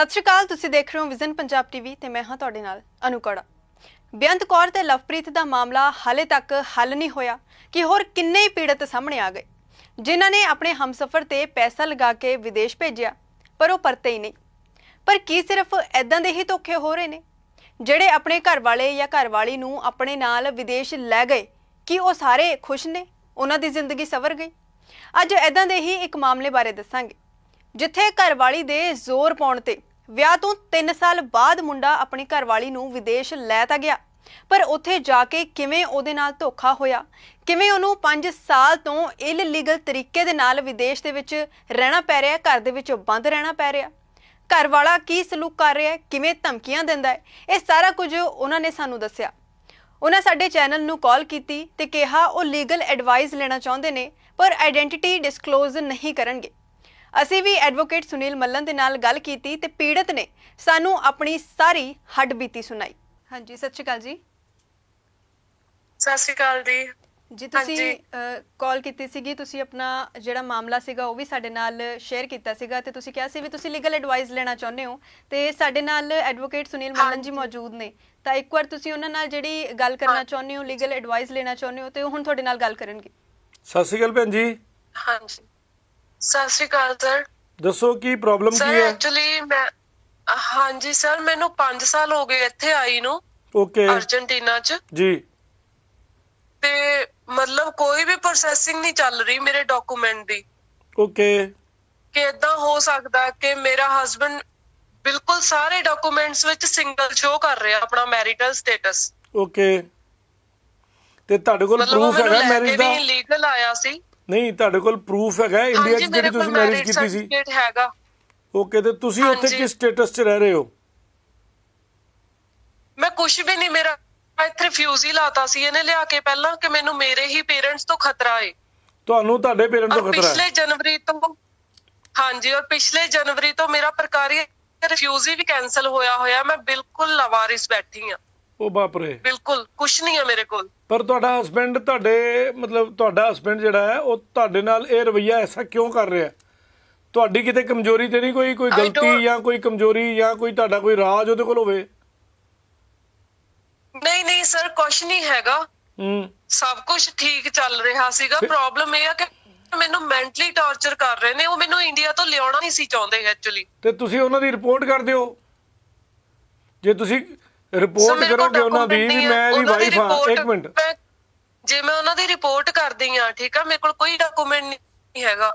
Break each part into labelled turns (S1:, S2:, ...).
S1: ਸਤਿ ਸ਼੍ਰੀ ਅਕਾਲ ਤੁਸੀਂ ਦੇਖ ਰਹੇ ਹੋ ਵਿਜ਼ਨ ਪੰਜਾਬ ਟੀਵੀ ਤੇ ਮੈਂ ਹਾਂ ਤੁਹਾਡੇ ਨਾਲ ਅਨੁਕੜਾ ਬਿਆੰਤ ਕੌਰ ਤੇ ਲਵਪ੍ਰੀਤ ਦਾ ਮਾਮਲਾ ਹਾਲੇ ਤੱਕ ਹੱਲ ਨਹੀਂ ਹੋਇਆ ਕਿ ਹੋਰ ਕਿੰਨੇ ਹੀ ਪੀੜਤ ਸਾਹਮਣੇ ਆ ਗਏ ਜਿਨ੍ਹਾਂ ਨੇ ਆਪਣੇ ਹਮਸਫਰ ਤੇ ਪੈਸਾ ਲਗਾ ਕੇ ਵਿਦੇਸ਼ ਭੇਜਿਆ ਪਰ ਉਹ ਪਰਤੇ ਹੀ ਨਹੀਂ ਪਰ ਕੀ ਸਿਰਫ ਐਦਾਂ ਦੇ ਹੀ ਧੋਖੇ ਹੋ ਰਹੇ ਨੇ ਜਿਹੜੇ ਆਪਣੇ ਘਰ ਵਾਲੇ ਜਾਂ ਘਰ ਵਾਲੀ ਨੂੰ ਆਪਣੇ ਨਾਲ ਵਿਦੇਸ਼ ਲੈ ਗਏ ਕਿ ਉਹ ਸਾਰੇ ਖੁਸ਼ ਨੇ ਉਹਨਾਂ ਦੀ ਜ਼ਿੰਦਗੀ ਸਵਰ ਗਈ ਅੱਜ ਐਦਾਂ ਦੇ ਹੀ ਇੱਕ ਮਾਮਲੇ ਬਾਰੇ ਦੱਸਾਂਗੇ ਜਿੱਥੇ ਘਰ ਵਾਲੀ ਦੇ ਜ਼ੋਰ ਪਾਉਣ ਤੇ ਵਿਆਹ ਤੋਂ 3 ਸਾਲ ਬਾਅਦ ਮੁੰਡਾ ਆਪਣੀ ਘਰਵਾਲੀ ਨੂੰ ਵਿਦੇਸ਼ ਲੈ ਤਾ ਗਿਆ ਪਰ ਉੱਥੇ ਜਾ ਕੇ ਕਿਵੇਂ ਉਹਦੇ ਨਾਲ ਧੋਖਾ ਹੋਇਆ ਕਿਵੇਂ ਉਹਨੂੰ 5 ਸਾਲ ਤੋਂ ਇਲੀਗਲ ਤਰੀਕੇ ਦੇ ਨਾਲ ਵਿਦੇਸ਼ ਦੇ ਵਿੱਚ ਰਹਿਣਾ ਪੈ ਰਿਹਾ ਘਰ ਦੇ ਵਿੱਚ ਬੰਦ ਰਹਿਣਾ ਪੈ ਰਿਹਾ ਘਰ ਵਾਲਾ ਕੀ ਸਲੂਕ ਕਰ ਰਿਹਾ ਹੈ ਕਿਵੇਂ ਧਮਕੀਆਂ ਦਿੰਦਾ ਹੈ ਇਹ ਸਾਰਾ ਕੁਝ ਉਹਨਾਂ ਨੇ ਸਾਨੂੰ ਦੱਸਿਆ ਉਹਨਾਂ ਸਾਡੇ ਚੈਨਲ ਨੂੰ ਕਾਲ ਕੀਤੀ ਤੇ ਕਿਹਾ ਉਹ ਲੀਗਲ ਐਡਵਾਈਸ ਲੈਣਾ ਚਾਹੁੰਦੇ ਨੇ ਪਰ ਆਇਡੈਂਟੀਟੀ ਡਿਸਕਲੋਜ਼ ਨਹੀਂ ਕਰਨਗੇ ਅਸੀਂ ਵੀ ਐਡਵੋਕੇਟ ਸੁਨੀਲ ਮੱਲਨ ਦੇ ਨਾਲ ਗੱਲ ਕੀਤੀ ਤੇ ਪੀੜਤ ਨੇ ਸਾਨੂੰ ਆਪਣੀ ਸਾਰੀ ਹੱਡ ਬੀਤੀ ਸੁਣਾਈ ਹਾਂਜੀ ਸਤਿ ਸ਼੍ਰੀ ਅਕਾਲ ਜੀ ਸਤਿ ਸ਼੍ਰੀ ਅਕਾਲ ਜੀ ਜੀ ਤੁਸੀਂ ਕਾਲ ਕੀਤੀ ਸੀਗੀ ਤੁਸੀਂ ਆਪਣਾ ਜਿਹੜਾ ਮਾਮਲਾ ਸੀਗਾ ਉਹ ਵੀ ਸਾਡੇ ਨਾਲ ਸ਼ੇਅਰ ਕੀਤਾ ਸੀਗਾ ਤੇ ਤੁਸੀਂ ਕਿਹਾ ਸੀ ਵੀ ਤੁਸੀਂ ਲੀਗਲ ਐਡਵਾਈਸ ਲੈਣਾ ਚਾਹੁੰਦੇ ਹੋ ਤੇ ਸਾਡੇ ਨਾਲ ਐਡਵੋਕੇਟ ਸੁਨੀਲ ਮੱਲਨ ਜੀ ਮੌਜੂਦ ਨੇ ਤਾਂ ਇੱਕ ਵਾਰ ਤੁਸੀਂ ਉਹਨਾਂ ਨਾਲ ਜਿਹੜੀ ਗੱਲ ਕਰਨਾ ਚਾਹੁੰਦੇ ਹੋ ਲੀਗਲ ਐਡਵਾਈਸ ਲੈਣਾ ਚਾਹੁੰਦੇ ਹੋ ਤੇ ਉਹ ਹੁਣ ਤੁਹਾਡੇ ਨਾਲ ਗੱਲ ਕਰਨਗੇ
S2: ਸਤਿ ਸ਼੍ਰੀ ਅਕਾਲ ਭੈਣ ਜੀ
S1: ਹਾਂਜੀ
S3: ਸਤਿ ਸ਼੍ਰੀ ਅਕਾਲ ਸਰ
S2: ਦੱਸੋ ਕੀ ਪ੍ਰੋਬਲਮ ਕੀ ਹੈ
S3: ਐਕਚੁਅਲੀ ਮੈਂ ਹਾਂਜੀ ਸਰ ਮੈਨੂੰ 5 ਸਾਲ ਹੋ ਗਏ ਇੱਥੇ ਆਈ ਨੂੰ ਓਕੇ ਅਰਜنٹੀਨਾ ਚ ਜੀ ਤੇ ਮਤਲਬ ਕੋਈ ਵੀ ਪ੍ਰੋਸੈਸਿੰਗ ਨਹੀਂ ਚੱਲ ਰਹੀ ਮੇਰੇ ਡਾਕੂਮੈਂਟ ਦੀ ਓਕੇ ਕਿ ਇਦਾਂ ਹੋ ਸਕਦਾ ਕਿ ਮੇਰਾ ਹਸਬੰਡ ਬਿਲਕੁਲ ਸਾਰੇ ਡਾਕੂਮੈਂਟਸ ਵਿੱਚ ਸਿੰਗਲ ਸ਼ੋ ਕਰ ਰਿਹਾ ਆਪਣਾ ਮੈਰਿਟਲ
S2: ਸਟੇਟਸ ਓਕੇ ਤੇ ਤੁਹਾਡੇ ਕੋਲ ਪ੍ਰੂਫ ਹੈਗਾ ਮੈਰਿਜ ਦਾ ਮਤਲਬ
S3: ਲੀਗਲ ਆਇਆ ਸੀ
S2: ਨਹੀਂ ਤੁਹਾਡੇ ਕੋਲ ਪ੍ਰੂਫ ਹੈਗਾ ਇੰਡੀਆ 'ਚ ਜਿਹੜੀ ਤੁਸੀਂ ਮੈਰਿਜ ਕੀਤੀ ਸੀ ਹੈਗਾ ਓਕੇ ਤੇ ਤੁਸੀਂ ਉੱਥੇ ਕਿਸ ਸਟੇਟਸ 'ਚ ਰਹਿ ਰਹੇ ਹੋ
S3: ਮੈਂ ਕੁਝ ਵੀ ਨਹੀਂ ਮੇਰਾ ਇੱਥੇ ਰਿਫਿਊਜ਼ ਹੀ ਲਾਤਾ ਸੀ ਇਹਨੇ ਲਿਆ ਕੇ ਪਹਿਲਾਂ ਕਿ ਮੈਨੂੰ ਮੇਰੇ ਹੀ ਪੇਰੈਂਟਸ ਤੋਂ ਖਤਰਾ ਹੈ
S2: ਤੁਹਾਨੂੰ ਤੁਹਾਡੇ ਪੇਰੈਂਟਸ ਤੋਂ ਖਤਰਾ ਹੈ ਪਿਛਲੇ
S3: ਜਨਵਰੀ ਤੋਂ ਹਾਂਜੀ ਔਰ ਪਿਛਲੇ ਜਨਵਰੀ ਤੋਂ ਮੇਰਾ ਪ੍ਰਕਾਰੀ ਰਿਫਿਊਜ਼ੀ ਵੀ ਕੈਨਸਲ ਹੋਇਆ ਹੋਇਆ ਮੈਂ ਬਿਲਕੁਲ ਲਵਾਰਿਸ ਬੈਠੀ ਆ ਉਹ ਰੇ ਬਿਲਕੁਲ ਕੁਛ ਨਹੀਂ ਹੈ ਮੇਰੇ ਕੋਲ
S2: ਪਰ ਤੁਹਾਡਾ ਹਸਬੰਡ ਤੁਹਾਡੇ ਮਤਲਬ ਤੁਹਾਡਾ ਹਸਬੰਡ ਜਿਹੜਾ ਹੈ ਉਹ ਤੁਹਾਡੇ ਨਾਲ ਇਹ ਰਵਈਆ ਐਸਾ ਕਿਉਂ ਕਰ ਰਿਹਾ ਤੁਹਾਡੀ ਕਿਤੇ ਕਮਜ਼ੋਰੀ ਤੇ ਨਹੀਂ ਕੋਈ ਕੋਈ ਗਲਤੀ ਜਾਂ ਕੋਈ ਕਮਜ਼ੋਰੀ ਜਾਂ ਕੋਈ ਤੁਹਾਡਾ ਕੋਈ ਰਾਜ ਉਹਦੇ ਕੋਲ ਹੋਵੇ
S3: ਨਹੀਂ ਨਹੀਂ ਸਰ ਕੁਛ ਨਹੀਂ ਹੈਗਾ ਹੂੰ ਸਭ ਕੁਝ ਠੀਕ ਚੱਲ ਰਿਹਾ ਸੀਗਾ ਪ੍ਰੋਬਲਮ ਇਹ ਆ ਕਿ ਮੈਨੂੰ ਮੈਂਟਲੀ ਟੌਰਚਰ ਕਰ ਰਹੇ ਨੇ ਉਹ ਮੈਨੂੰ ਇੰਡੀਆ ਤੋਂ ਲਿਆਉਣਾ ਨਹੀਂ ਸੀ ਚਾਹੁੰਦੇ ਐਕਚੁਅਲੀ
S2: ਤੇ ਤੁਸੀਂ ਉਹਨਾਂ ਦੀ ਰਿਪੋਰਟ ਕਰਦੇ ਹੋ ਜੇ ਤੁਸੀਂ ਰਿਪੋਰਟ ਕਰੋਗੇ ਉਹਨਾਂ ਦੀ ਵੀ ਮੈਂ ਵੀ ਵਾਈਫ ਹਾਂ ਇੱਕ ਮਿੰਟ ਜੇ ਮੈਂ ਉਹਨਾਂ ਦੀ ਰਿਪੋਰਟ ਕਰਦੀ ਆ ਠੀਕ ਆ ਮੇਰੇ ਕੋਲ ਕੋਈ ਡਾਕੂਮੈਂਟ
S3: ਨਹੀਂ ਹੈਗਾ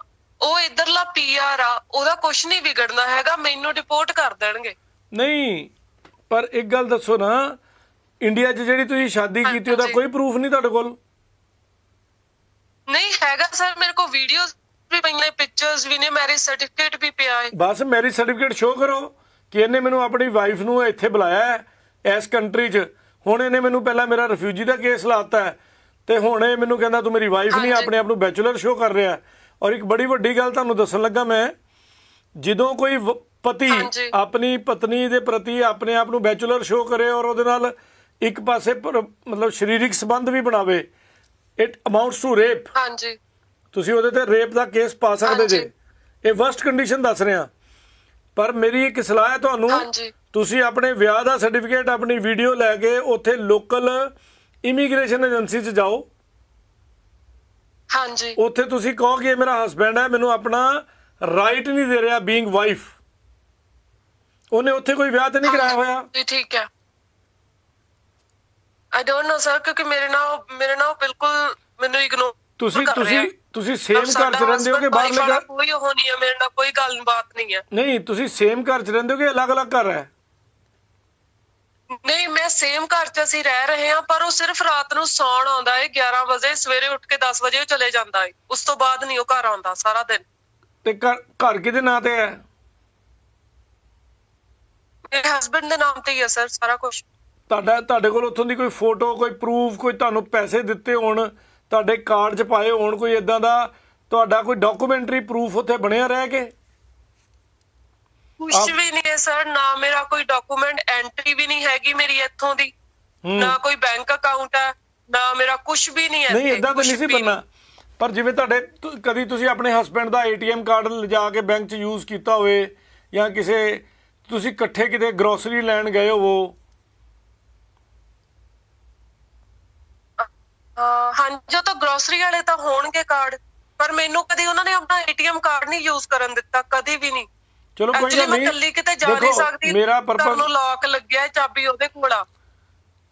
S3: ਉਹ ਇਧਰਲਾ ਪੀਆਰ ਆ ਉਹਦਾ ਕੁਝ ਨਹੀਂ ਵਿਗੜਨਾ
S2: ਹੈਗਾ ਮੈਨੂੰ ਰਿਪੋਰਟ ਕਰ ਦੇਣਗੇ ਨਹੀਂ ਪਰ ਇੱਕ ਗੱਲ ਦੱਸੋ ਨਾ ਇੰਡੀਆ 'ਚ ਜਿਹੜੀ ਤੁਸੀਂ ਸ਼ਾਦੀ ਕੀਤੀ ਉਹਦਾ ਕੋਈ ਪ੍ਰੂਫ ਨਹੀਂ ਤੁਹਾਡੇ ਕੋਲ ਨਹੀਂ
S3: ਹੈਗਾ ਸਰ ਮੇਰੇ ਕੋਲ ਵੀਡੀਓਜ਼ ਵੀ ਪਈਆਂ ਪਿਕਚਰਸ ਵੀ ਨੇ ਮੈਰਿਜ ਸਰਟੀਫਿਕੇਟ ਵੀ
S2: ਪਿਆ ਹੈ ਬਸ ਮੈਰਿਜ ਸਰਟੀਫਿਕੇਟ ਸ਼ੋ ਕਰੋ ਕਿ ਇਹਨੇ ਮੈਨੂੰ ਆਪਣੀ ਵਾਈਫ ਨੂੰ ਇੱਥੇ ਬੁਲਾਇਆ ਹੈ ਇਸ ਕੰਟਰੀ 'ਚ ਹੁਣ ਇਹਨੇ ਮੈਨੂੰ ਪਹਿਲਾਂ ਮੇਰਾ ਰਿਫਿਊਜੀ ਦਾ ਕੇਸ ਲਾਤਾ ਤੇ ਹੁਣ ਇਹ ਮੈਨੂੰ ਕਹਿੰਦਾ ਤੂੰ ਮੇਰੀ ਵਾਈਫ ਨਹੀਂ ਆਪਣੇ ਆਪ ਨੂੰ ਬੈਚਲਰ ਸ਼ੋ ਕਰ ਰਿਹਾ ਔਰ ਇੱਕ ਬੜੀ ਵੱਡੀ ਗੱਲ ਤੁਹਾਨੂੰ ਦੱਸਣ ਲੱਗਾ ਮੈਂ ਜਦੋਂ ਕੋਈ ਪਤੀ ਆਪਣੀ ਪਤਨੀ ਦੇ ਪ੍ਰਤੀ ਆਪਣੇ ਆਪ ਨੂੰ ਬੈਚਲਰ ਸ਼ੋ ਕਰੇ ਔਰ ਉਹਦੇ ਨਾਲ ਇੱਕ ਪਾਸੇ ਮਤਲਬ ਸਰੀਰਿਕ ਸੰਬੰਧ ਵੀ ਬਣਾਵੇ ਇਟ ਅਮਾਉਂਟਸ ਟੂ ਰੇਪ ਹਾਂਜੀ ਤੁਸੀਂ ਉਹਦੇ ਤੇ ਰੇਪ ਦਾ ਕੇਸ ਪਾ ਸਕਦੇ ਜੇ ਇਹ ਵਰਸਟ ਕੰਡੀਸ਼ਨ ਦੱਸ ਰਿਹਾ ਪਰ ਮੇਰੀ ਇੱਕ ਸਲਾਹ ਹੈ ਤੁਹਾਨੂੰ ਤੁਸੀਂ ਆਪਣੇ ਵਿਆਹ ਦਾ ਸਰਟੀਫਿਕੇਟ ਆਪਣੀ ਵੀਡੀਓ ਲੈ ਕੇ ਉੱਥੇ ਲੋਕਲ ਇਮੀਗ੍ਰੇਸ਼ਨ ਏਜੰਸੀ 'ਚ ਜਾਓ ਹਾਂਜੀ ਉੱਥੇ ਤੁਸੀਂ ਕਹੋ ਕਿ ਇਹ ਮੇਰਾ ਹਸਬੰਡ ਹੈ ਮੈਨੂੰ ਆਪਣਾ ਰਾਈਟ ਨਹੀਂ ਦੇ ਰਿਹਾ ਬੀਇੰਗ ਵਾਈਫ ਉਹਨੇ ਉੱਥੇ ਕੋਈ ਵਿਆਹ ਤੇ ਨਹੀਂ ਕਰਾਇਆ ਹੋਇਆ
S3: ਠੀਕ ਹੈ ਆਈ ਡੋਨਟ ਨੋ ਸਰ ਕਿਉਂਕਿ ਮੇਰੇ ਨਾਲ ਮੇਰੇ ਨਾਲ ਬਿਲਕੁਲ ਮੈਨੂੰ ਇਗਨੋਰ ਤੁਸੀਂ ਤੁਸੀਂ ਤੁਸੀਂ ਸੇਮ ਘਰ ਚ ਰਹਿੰਦੇ ਹੋ ਕਿ ਬਾਹਰ ਲੱਗਾ ਕੋਈ ਹੋਣੀ ਹੈ ਮੇਰੇ ਨਾਲ ਕੋਈ ਗੱਲ ਬਾਤ ਨਹੀਂ ਹੈ ਨਹੀਂ
S2: ਤੁਸੀਂ ਸੇਮ ਘਰ ਚ ਰਹਿੰਦੇ ਹੋ ਕਿ ਅਲੱਗ-ਅਲੱਗ ਘਰ ਹੈ
S3: ਨਹੀਂ ਮੈਂ ਸੇਮ ਘਰ 'ਚ ਅਸੀਂ ਰਹਿ ਰਹੇ ਹਾਂ ਪਰ ਉਹ ਸਿਰਫ ਰਾਤ ਨੂੰ ਸੌਣ ਆਉਂਦਾ ਹੈ 11 ਵਜੇ ਸਵੇਰੇ ਉੱਠ ਕੇ 10 ਵਜੇ ਉਹ ਚਲੇ ਜਾਂਦਾ ਹੈ ਉਸ ਤੋਂ ਬਾਅਦ ਨਹੀਂ ਉਹ ਘਰ ਆਉਂਦਾ ਸਾਰਾ ਦਿਨ
S2: ਤੇ ਘਰ ਕਿਹਦੇ ਨਾਂ ਤੇ ਹੈ
S3: ਮੇਰੇ ਹਸਬੰਡ ਦੇ ਨਾਮ ਤੇ ਹੀ ਹੈ ਸਰ ਸਾਰਾ ਕੁਝ
S2: ਤੁਹਾਡਾ ਤੁਹਾਡੇ ਕੋਲ ਉੱਥੋਂ ਦੀ ਕੋਈ ਫੋਟੋ ਕੋਈ ਪ੍ਰੂਫ ਕੋਈ ਤੁਹਾਨੂੰ ਪੈਸੇ ਦਿੱਤੇ ਹੋਣ ਤੁਹਾਡੇ ਕਾਰਡ 'ਚ ਪਾਏ ਹੋਣ ਕੋਈ ਇਦਾਂ ਦਾ ਤੁਹਾਡਾ ਕੋਈ ਡਾਕੂਮੈਂਟਰੀ ਪ੍ਰੂਫ ਉੱਥੇ ਬਣਿਆ ਰਹਿ ਕੇ
S3: ਕੁਝ ਵੀ ਨਹੀਂ ਹੈ ਸਰ ਨਾ ਮੇਰਾ ਕੋਈ ਡਾਕੂਮੈਂਟ ਐਂਟਰੀ
S2: ਵੀ ਨਹੀਂ ਹੈਗੀ ਮੇਰੀ ਇੱਥੋਂ ਦੀ ਨਾ ਕੋਈ ਬੈਂਕ ਅਕਾਊਂਟ ਹੈ
S3: ਨਾ ਮੇਰਾ ਕੁਝ ਵੀ ਨਹੀਂ
S2: ਹੈ ਨਹੀਂ ਇਦਾਂ ਤਾਂ ਨਹੀਂ ਸੀ ਬੰਨਾ ਪਰ ਜਿਵੇਂ ਤੁਹਾਡੇ ਕਦੀ ਤੁਸੀਂ ਆਪਣੇ ਹਸਬੰਡ ਦਾ ਏਟੀਐਮ ਕਾਰਡ ਲਿਜਾ ਕੇ ਬੈਂਕ 'ਚ ਯੂਜ਼ ਕੀਤਾ ਹੋਵੇ ਜਾਂ ਕਿਸੇ ਤੁਸੀਂ ਇਕੱਠੇ ਕਿਤੇ ਗਰੋਸਰੀ ਲੈਣ ਗਏ ਹੋਵੋ
S3: ਹਾਂ ਜੋ ਤਾਂ ਗਰੋਸਰੀ ਵਾਲੇ ਤਾਂ ਹੋਣਗੇ ਕਾਰਡ ਪਰ ਮੈਨੂੰ ਕਦੀ ਉਹਨਾਂ ਨੇ ਆਪਣਾ ਏਟੀਐਮ ਕਾਰਡ ਨਹੀਂ ਯੂਜ਼ ਕਰਨ ਦਿੱਤਾ ਕਦੀ ਵੀ ਨਹੀਂ
S2: ਚਲੋ ਕੋਈ ਨਹੀਂ ਮੈਂ ਕੱਲੀ ਕਿਤੇ ਜਾ ਨਹੀਂ ਸਕਦੀ ਮੇਰਾ ਪਰਪਸ ਨੂੰ ਲੌਕ
S3: ਲੱਗਿਆ ਚਾਬੀ ਉਹਦੇ ਕੋਲ ਆ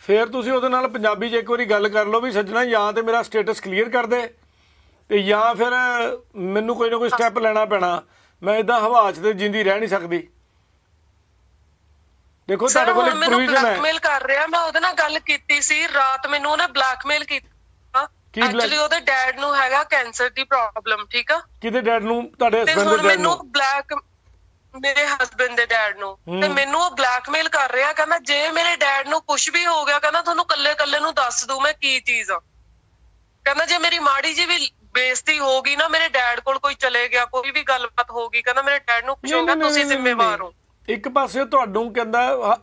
S2: ਫੇਰ ਤੁਸੀਂ ਉਹਦੇ ਨਾਲ ਪੰਜਾਬੀ ਜੇ ਇੱਕ ਵਾਰੀ ਗੱਲ ਕਰ ਲਓ ਵੀ ਸੱਜਣਾ ਜਾਂ ਤੇ ਮੇਰਾ ਸਟੇਟਸ ਕਲੀਅਰ ਕਰ ਦੇ ਤੇ ਜਾਂ ਫਿਰ ਮੈਨੂੰ ਕੋਈ ਨਾ ਕੋਈ ਸਟੈਪ ਲੈਣਾ ਪੈਣਾ ਮੈਂ ਇਦਾਂ ਹਵਾ 'ਚ ਤੇ ਜਿੰਦੀ ਰਹਿ ਨਹੀਂ ਸਕਦੀ ਦੇਖੋ ਤੁਹਾਡੇ ਕੋਲ ਇੱਕ ਪ੍ਰੋਵੀਜ਼ਨ ਹੈ ਬਲੈਕਮੇਲ
S3: ਕਰ ਰਿਹਾ ਮੈਂ ਉਹਦੇ ਨਾਲ ਗੱਲ ਕੀਤੀ ਸੀ ਰਾਤ ਮੈਨੂੰ ਉਹਨੇ ਬਲੈਕਮੇਲ ਕੀਤਾ ਐਕਚੁਅਲੀ ਉਹਦੇ ਡੈਡ ਨੂੰ ਹੈਗਾ ਕੈਂਸਰ ਦੀ ਪ੍ਰੋਬਲਮ ਠੀਕ ਆ
S2: ਕਿਹਦੇ ਡੈਡ ਨੂੰ ਤੁਹਾਡੇ ਹਸਬੰਦ ਦੇ ਡੈਡ ਨੂੰ ਮੈਨੂੰ
S3: ਬਲੈਕ ਮੇਰੇ ਹਸਬੰਡ ਦੇ ਡੈਡ ਨੂੰ ਤੇ ਮੈਨੂੰ ਉਹ ਬਲੈਕਮੇਲ ਕਰ ਰਿਹਾ ਕਹਿੰਦਾ ਜੇ ਮੇਰੇ ਡੈਡ ਨੂੰ ਕੁਝ ਵੀ ਹੋ ਗਿਆ ਕਹਿੰਦਾ ਤੁਹਾਨੂੰ ਕੱਲੇ ਕੱਲੇ ਨੂੰ ਦੱਸ ਦੂ ਮੈਂ ਕੀ ਚੀਜ਼ ਆ ਕਹਿੰਦਾ ਜੇ ਮੇਰੀ ਮਾੜੀ ਜੀ ਵੀ
S2: ਬੇਇੱਜ਼ਤੀ ਹੋ ਗਈ ਨਾ ਮੇਰੇ
S3: ਡੈਡ ਕੋਲ ਕੋਈ ਚਲੇ ਗਿਆ ਕੋਈ ਵੀ ਗੱਲਬਾਤ ਹੋ ਗਈ
S2: ਕਹਿੰਦਾ ਮੇਰੇ ਡੈਡ ਨੂੰ ਕੁਝ ਤੁਸੀਂ ਜ਼ਿੰਮੇਵਾਰ ਹੋ ਇੱਕ ਪਾਸੇ ਤੁਹਾਨੂੰ ਕਹਿੰਦਾ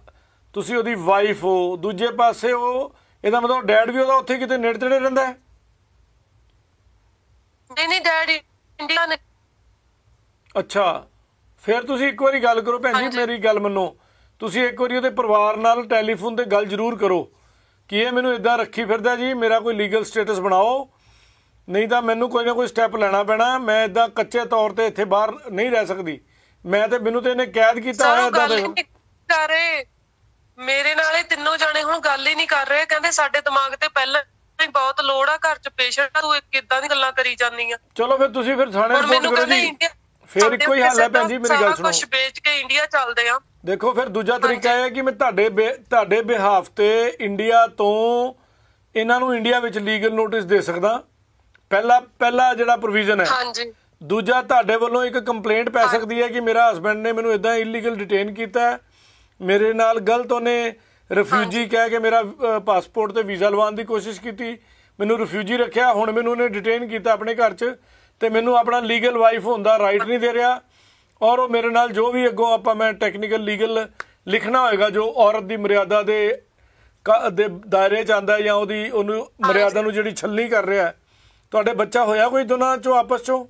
S2: ਤੁਸੀਂ ਉਹਦੀ ਵਾਈਫ ਹੋ ਦੂਜੇ ਪਾਸੇ ਉਹ ਇਹਦਾ ਮਤਲਬ ਡੈਡ ਵੀ ਉਹਦਾ ਉੱਥੇ ਕਿਤੇ ਨੇੜੇ ਤੇੜੇ ਰਹਿੰਦਾ ਹੈ
S3: ਨਹੀਂ ਨਹੀਂ ਡੈਡ ਇੰਡੀਆ ਨੇ
S2: ਅੱਛਾ ਫਿਰ ਤੁਸੀਂ ਇੱਕ ਵਾਰੀ ਗੱਲ ਕਰੋ ਭੈਣ ਜੀ ਮੇਰੀ ਗੱਲ ਮੰਨੋ ਤੁਸੀਂ ਇੱਕ ਵਾਰੀ ਉਹਦੇ ਪਰਿਵਾਰ ਨਾਲ ਟੈਲੀਫੋਨ ਤੇ ਗੱਲ ਜ਼ਰੂਰ ਕਰੋ ਕਿ ਇਹ ਮੈਨੂੰ ਇਦਾਂ ਰੱਖੀ ਫਿਰਦਾ ਜੀ ਮੇਰਾ ਕੋਈ ਲੀਗਲ ਸਟੇਟਸ ਬਣਾਓ ਨਹੀਂ ਤਾਂ ਮੈਨੂੰ ਕੋਈ ਨਾ ਕੋਈ ਸਟੈਪ ਲੈਣਾ ਪੈਣਾ ਮੈਂ ਇਦਾਂ ਕੱਚੇ ਤੌਰ ਤੇ ਇੱਥੇ ਬਾਹਰ ਨਹੀਂ ਰਹਿ ਸਕਦੀ ਮੈਂ ਤੇ ਮੈਨੂੰ ਤੇ ਇਹਨੇ ਕੈਦ ਕੀਤਾ ਹੋਇਆ ਇਦਾਂ ਦੇ
S3: ਸਾਰੇ ਮੇਰੇ ਨਾਲ ਇਹ ਤਿੰਨੋਂ ਜਾਣੇ ਹੁਣ ਗੱਲ ਹੀ ਨਹੀਂ ਕਰ ਰਹੇ ਕਹਿੰਦੇ ਸਾਡੇ ਦਿਮਾਗ ਤੇ ਪਹਿਲਾਂ ਹੀ ਬਹੁਤ ਲੋੜ ਆ ਘਰ ਚ ਪੇਸ਼ੈਂਟ ਤੂੰ ਇਦਾਂ ਦੀ ਗੱਲਾਂ ਕਰੀ ਜਾਂਦੀ ਆ
S2: ਚਲੋ ਫਿਰ ਤੁਸੀਂ ਫਿਰ ਥਾਣੇ ਰਿਪੋਰਟ ਕਰੋ ਜੀ ਫਿਰ ਇੱਕੋ ਹੀ ਹੱਲ ਹੈ ਭੈਣ ਜੀ ਮੇਰੀ ਗੱਲ ਸੁਣੋ ਕੁਝ
S3: ਵੇਚ ਕੇ ਇੰਡੀਆ
S2: ਚੱਲਦੇ ਆ ਦੇਖੋ ਫਿਰ ਦੂਜਾ ਤਰੀਕਾ ਇਹ ਹੈ ਕਿ ਮੈਂ ਤੁਹਾਡੇ ਤੁਹਾਡੇ ਬਿਹਾਫ ਤੇ ਇੰਡੀਆ ਤੋਂ ਇਹਨਾਂ ਨੂੰ ਇੰਡੀਆ ਵਿੱਚ ਲੀਗਲ ਨੋਟਿਸ ਦੇ ਸਕਦਾ ਪਹਿਲਾ ਪਹਿਲਾ ਜਿਹੜਾ ਪ੍ਰੋਵੀਜ਼ਨ ਹੈ ਹਾਂਜੀ ਦੂਜਾ ਤੁਹਾਡੇ ਵੱਲੋਂ ਇੱਕ ਕੰਪਲੇਂਟ ਪੈ ਸਕਦੀ ਹੈ ਕਿ ਮੇਰਾ ਹਸਬੰਡ ਨੇ ਮੈਨੂੰ ਇਦਾਂ ਇਲੀਗਲ ਡਿਟੇਨ ਕੀਤਾ ਮੇਰੇ ਨਾਲ ਗਲਤ ਉਹਨੇ ਰਿਫਿਊਜੀ ਕਹਿ ਕੇ ਮੇਰਾ ਪਾਸਪੋਰਟ ਤੇ ਵੀਜ਼ਾ ਲਵਾਉਣ ਦੀ ਕੋਸ਼ਿਸ਼ ਕੀਤੀ ਮੈਨੂੰ ਰਿਫਿਊਜੀ ਰੱਖਿਆ ਹੁਣ ਮੈਨੂੰ ਉਹਨੇ ਡਿਟੇਨ ਕੀਤਾ ਆਪਣੇ ਘਰ 'ਚ ਤੇ ਮੈਨੂੰ ਆਪਣਾ ਲੀਗਲ ਵਾਈਫ ਹੁੰਦਾ ਰਾਈਟ ਨਹੀਂ ਦੇ ਰਿਹਾ ਔਰ ਉਹ ਮੇਰੇ ਨਾਲ ਜੋ ਵੀ ਅੱਗੋਂ ਆਪਾਂ ਮੈਂ ਟੈਕਨੀਕਲ ਲੀਗਲ ਲਿਖਣਾ ਹੋਏਗਾ ਜੋ ਔਰਤ ਦੀ ਮਰਿਆਦਾ ਦੇ ਦੇ ਦਾਇਰੇ ਚ ਆਂਦਾ ਜਾਂ ਉਹਦੀ ਉਹਨੂੰ ਮਰਿਆਦਾ ਨੂੰ ਜਿਹੜੀ ਛੱਲੀ ਕਰ ਰਿਹਾ ਤੁਹਾਡੇ ਬੱਚਾ ਹੋਇਆ ਕੋਈ ਦੋਨਾਂ ਚੋਂ ਆਪਸ ਚੋਂ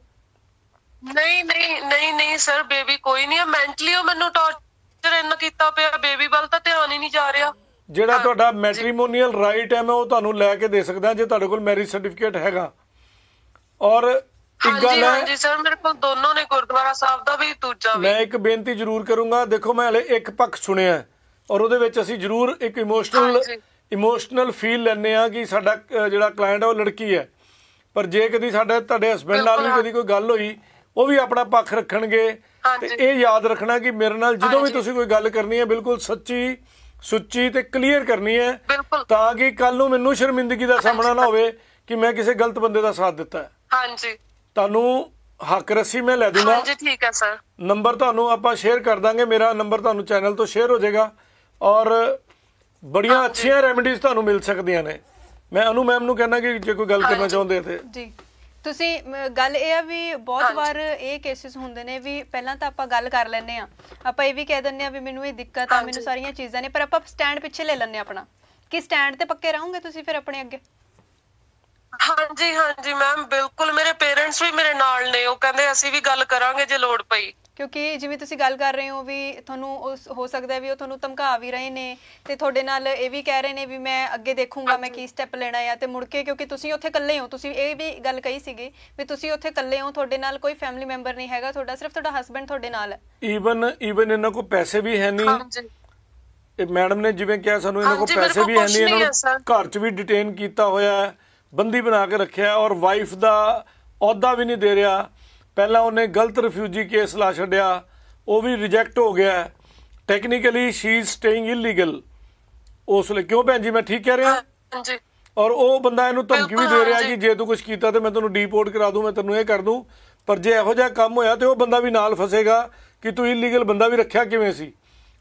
S3: ਨਹੀਂ ਨਹੀਂ ਨਹੀਂ ਨਹੀਂ ਸਰ ਬੇਬੀ ਕੋਈ ਨਹੀਂ ਹੈ ਮੈਂਟਲੀ ਉਹ ਮੈਨੂੰ ਟੌਰਚਰ ਇੰਨਾ ਕੀਤਾ ਪਿਆ ਬੇਬੀ ਵੱਲ ਤਾਂ ਧਿਆਨ ਹੀ ਨਹੀਂ ਜਾ ਰਿਹਾ
S2: ਜਿਹੜਾ ਤੁਹਾਡਾ ਮੈਟ੍ਰੀਮੋਨੀਅਲ ਰਾਈਟ ਹੈ ਮੈਂ ਉਹ ਤੁਹਾਨੂੰ ਲੈ ਕੇ ਦੇ ਸਕਦਾ ਜੇ ਤੁਹਾਡੇ ਕੋਲ ਮੈਰਿਜ ਸਰਟੀਫਿਕੇਟ ਹੈਗਾ ਔਰ ਇੱਕ ਗੱਲ ਹੈ ਹਾਂਜੀ
S3: ਸਰ ਮੇਰੇ ਕੋਲ ਦੋਨੋਂ ਨੇ ਗੁਰਦੁਆਰਾ ਸਾਹਿਬ ਦਾ ਵੀ
S2: ਦੂਜਾ ਵੀ ਮੈਂ ਇੱਕ ਬੇਨਤੀ ਜ਼ਰੂਰ ਕਰੂੰਗਾ ਦੇਖੋ ਮੈਂ ਹਲੇ ਇੱਕ ਪੱਖ ਸੁਣਿਆ ਔਰ ਉਹਦੇ ਵਿੱਚ ਅਸੀਂ ਜ਼ਰੂਰ ਇੱਕ ਇਮੋਸ਼ਨਲ ਇਮੋਸ਼ਨਲ ਫੀਲ ਲੈਣੇ ਆ ਕਿ ਸਾਡਾ ਜਿਹੜਾ ਕਲਾਇੰਟ ਹੈ ਉਹ ਲੜਕੀ ਹੈ ਪਰ ਜੇ ਕਦੀ ਸਾਡੇ ਤੁਹਾਡੇ ਹਸਬੰਡ ਨਾਲ ਵੀ ਕਦੀ ਕੋਈ ਗੱਲ ਹੋਈ ਉਹ ਵੀ ਆਪਣਾ ਪੱਖ ਰੱਖਣਗੇ ਤੇ ਇਹ ਯਾਦ ਰੱਖਣਾ ਕਿ ਮੇਰੇ ਨਾਲ ਜਦੋਂ ਵੀ ਤੁਸੀਂ ਕੋਈ ਗੱਲ ਕਰਨੀ ਹੈ ਬਿਲਕੁਲ ਸੱਚੀ ਸੁੱਚੀ ਤੇ ਕਲੀਅਰ ਕਰਨੀ ਹੈ ਤਾਂ ਕਿ ਕੱਲ ਨੂੰ ਮੈਨੂੰ ਸ਼ਰਮਿੰਦਗੀ ਦਾ ਸਾਹਮਣਾ ਨਾ ਹੋਵੇ ਕਿ ਮੈਂ ਕਿਸੇ ਗਲਤ ਬੰਦੇ ਦਾ ਸਾਥ ਦਿੱਤਾ ਹਾਂਜੀ ਤੁਹਾਨੂੰ ਹੱਕ ਰਸੀ ਮੈਂ ਲੈ ਦੂੰਗਾ ਹਾਂਜੀ ਠੀਕ ਹੈ ਸਰ ਨੰਬਰ ਤੁਹਾਨੂੰ ਆਪਾਂ ਸ਼ੇਅਰ ਕਰ ਦਾਂਗੇ ਮੇਰਾ ਨੰਬਰ ਤੁਹਾਨੂੰ ਚੈਨਲ ਤੋਂ ਸ਼ੇਅਰ ਹੋ ਜਾਏਗਾ ਔਰ ਬੜੀਆਂ ਅੱਛੀਆਂ ਰੈਮਡੀਜ਼ ਤੁਹਾਨੂੰ ਮਿਲ ਸਕਦੀਆਂ ਨੇ ਮੈਂ ਅਨੂ ਮੈਮ ਨੂੰ ਕਹਿਣਾ ਕਿ ਜੇ ਕੋਈ ਗੱਲ ਕਰਨਾ ਚਾਹੁੰਦੇ ਤੇ
S1: ਜੀ ਤੁਸੀਂ ਗੱਲ ਇਹ ਆ ਵੀ ਬਹੁਤ ਵਾਰ ਇਹ ਕੇਸਿਸ ਹੁੰਦੇ ਨੇ ਵੀ ਪਹਿਲਾਂ ਤਾਂ ਆਪਾਂ ਗੱਲ ਕਰ ਲੈਂਦੇ ਆ ਆਪਾਂ ਇਹ ਵੀ ਕਹਿ ਦਿੰਦੇ ਆ ਵੀ ਮੈਨੂੰ ਇਹ ਦਿੱਕਤ ਆ ਮੈਨੂੰ ਸਾਰੀਆਂ ਚੀਜ਼ਾਂ ਨੇ ਪਰ ਆਪਾਂ ਸਟੈਂਡ ਪਿੱਛੇ ਲੈ ਲੈਂਦੇ ਆਪਣਾ ਕਿ ਸਟੈਂਡ ਤੇ ਪੱਕੇ ਰਹੋਗੇ ਤੁਸੀਂ ਫਿਰ ਆਪਣੇ ਅੱਗੇ
S3: ਹਾਂਜੀ ਹਾਂਜੀ ਮੈਮ ਬਿਲਕੁਲ ਮੇਰੇ ਪੇਰੈਂਟਸ ਵੀ ਮੇਰੇ ਨਾਲ ਨੇ ਉਹ ਕਹਿੰਦੇ ਅਸੀਂ ਵੀ ਗੱਲ ਕਰਾਂਗੇ ਜੇ ਲੋੜ ਪਈ
S1: ਕਿਉਂਕਿ ਜਿਵੇਂ ਤੁਸੀਂ ਗੱਲ ਕਰ ਰਹੇ ਹੋ ਵੀ ਤੁਹਾਨੂੰ ਹੋ ਸਕਦਾ ਹੈ ਵੀ ਉਹ ਤੁਹਾਨੂੰ ਧਮਕਾ ਵੀ ਰਹੇ ਨੇ ਤੇ ਤੁਹਾਡੇ ਨਾਲ ਇਹ ਵੀ ਕਹਿ ਰਹੇ ਨੇ ਵੀ ਮੈਂ ਅੱਗੇ ਦੇਖੂੰਗਾ ਮੈਂ ਕੀ ਸਟੈਪ ਲੈਣਾ ਹੈ ਤੇ ਮੁੜ ਕੇ ਕਿਉਂਕਿ ਤੁਸੀਂ ਉੱਥੇ ਇਕੱਲੇ ਹੋ ਤੁਸੀਂ ਇਹ ਵੀ ਗੱਲ ਕਹੀ ਸੀਗੀ ਵੀ ਤੁਸੀਂ ਉੱਥੇ ਇਕੱਲੇ ਹੋ ਤੁਹਾਡੇ ਨਾਲ ਕੋਈ ਫੈਮਿਲੀ ਮੈਂਬਰ ਨਹੀਂ ਹੈਗਾ ਤੁਹਾਡਾ ਸਿਰਫ ਤੁਹਾਡਾ ਹਸਬੰਡ ਤੁਹਾਡੇ ਨਾਲ ਹੈ
S2: ਈਵਨ ਈਵਨ ਇਹਨਾਂ ਕੋਲ ਪੈਸੇ ਵੀ ਹੈ ਨਹੀਂ ਹਾਂਜੀ ਇਹ ਮੈਡਮ ਨੇ ਜਿਵੇਂ ਕਿਹਾ ਸਾਨੂੰ ਇਹਨਾਂ ਕੋਲ ਪੈਸੇ ਵੀ ਹੈ ਨਹੀਂ ਇਹਨਾਂ ਨੂੰ ਘਰ 'ਚ ਵੀ ਡਿਟੇਨ ਕੀਤਾ ਹੋਇਆ ਹੈ ਬੰਦੀ ਬਣਾ ਕੇ ਰੱਖਿਆ ਔਰ ਵਾਈਫ ਦਾ ਅਹੁਦਾ ਵੀ ਨਹੀਂ ਦੇ ਰਿਹਾ ਪਹਿਲਾਂ ਉਹਨੇ ਗਲਤ ਰਿਫਿਊਜੀ ਕੇਸ ਲਾ ਛੱਡਿਆ ਉਹ ਵੀ ਰਿਜੈਕਟ ਹੋ ਗਿਆ technically she is staying illegal ਉਸ ਲਈ ਕਿਉਂ ਭੈਣ ਜੀ ਮੈਂ ਠੀਕ ਕਹਿ ਰਿਹਾ ਹਾਂਜੀ ਔਰ ਉਹ ਬੰਦਾ ਇਹਨੂੰ ਧਮਕੀ ਵੀ ਦੇ ਰਿਹਾ ਕਿ ਜੇ ਤੂੰ ਕੁਝ ਕੀਤਾ ਤੇ ਮੈਂ ਤੈਨੂੰ ਡੀਪੋਰਟ ਕਰਾ ਦੂੰ ਮੈਂ ਤੈਨੂੰ ਇਹ ਕਰ ਦੂੰ ਪਰ ਜੇ ਇਹੋ ਜਿਹਾ ਕੰਮ ਹੋਇਆ ਤੇ ਉਹ ਬੰਦਾ ਵੀ ਨਾਲ ਫਸੇਗਾ ਕਿ ਤੂੰ ਇਲੀਗਲ ਬੰਦਾ ਵੀ ਰੱਖਿਆ ਕਿਵੇਂ ਸੀ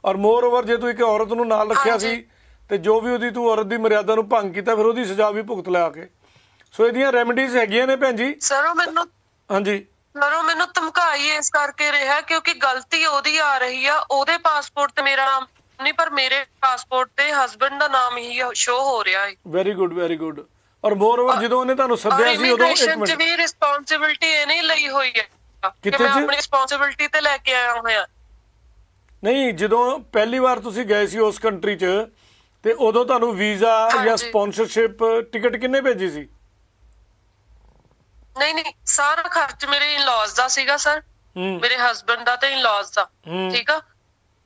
S2: ਔਰ ਮੋਰ ਓਵਰ ਜੇ ਤੂੰ ਇੱਕ ਔਰਤ ਨੂੰ ਨਾਲ ਰੱਖਿਆ ਸੀ ਤੇ ਜੋ ਵੀ ਉਹਦੀ ਤੂੰ ਔਰਤ ਦੀ ਮਰਿਆਦਾ ਨੂੰ ਭੰਗ ਕੀਤਾ ਫਿਰ ਉਹਦੀ ਸਜ਼ਾ ਵੀ ਭੁਗਤ ਲਿਆ ਕੇ ਸੋ ਇਹਦੀਆਂ ਰੈਮਡੀਜ਼ ਹੈਗੀਆਂ ਨੇ ਭੈਣ ਜੀ ਸਰ ਉਹ ਮੈਨੂੰ ਹਾਂਜੀ
S3: ਉਹ ਮੈਨੂੰ ਧਮਕਾਈ ਇਸ ਕਰਕੇ ਰਿਹਾ ਕਿਉਂਕਿ ਗਲਤੀ ਉਹਦੀ ਆ ਰਹੀ ਆ ਉਹਦੇ ਪਾਸਪੋਰਟ ਤੇ ਮੇਰਾ ਨਾਮ ਨਹੀਂ ਪਰ ਮੇਰੇ ਪਾਸਪੋਰਟ ਤੇ ਹਸਬੰਡ ਦਾ ਨਾਮ ਹੀ ਸ਼ੋ ਹੋ ਰਿਹਾ
S2: ਹੈ ਵੈਰੀ ਗੁੱਡ ਵੈਰੀ ਗੁੱਡ ਔਰ ਮੋਰ ਓਵਰ ਜਦੋਂ ਉਹਨੇ ਤੁਹਾਨੂੰ ਸੱਦਿਆ ਸੀ ਉਦੋਂ ਇੱਕ ਮਿੰਟ
S3: ਵੀ ਰਿਸਪੌਂਸਿਬਿਲਟੀ ਇਹਨੇ ਲਈ ਹੋਈ ਹੈ ਕਿ ਮੈਂ ਆਪਣੀ ਰਿਸਪੌਂਸਿਬਿਲਟੀ ਤੇ ਲੈ ਕੇ ਆਇਆ ਹੋਇਆ
S2: ਨਹੀਂ ਜਦੋਂ ਪਹਿਲੀ ਵਾਰ ਤੁਸੀਂ ਗਏ ਸੀ ਉਸ ਕੰਟਰੀ 'ਚ ਤੇ ਉਦੋਂ ਤੁਹਾਨੂੰ ਵੀਜ਼ਾ ਜਾਂ ਸਪਾਂਸਰਸ਼ਿਪ ਟਿਕਟ ਕਿੰਨੇ ਭੇਜੀ ਸੀ
S3: ਨਹੀਂ ਨਹੀਂ ਸਾਰਾ ਖਰਚ ਮੇਰੇ ਇਨ-ਲॉज ਦਾ ਸੀਗਾ ਸਰ ਮੇਰੇ ਹਸਬੰਡ ਦਾ ਤੇ ਇਨ-ਲॉज ਦਾ ਠੀਕ ਆ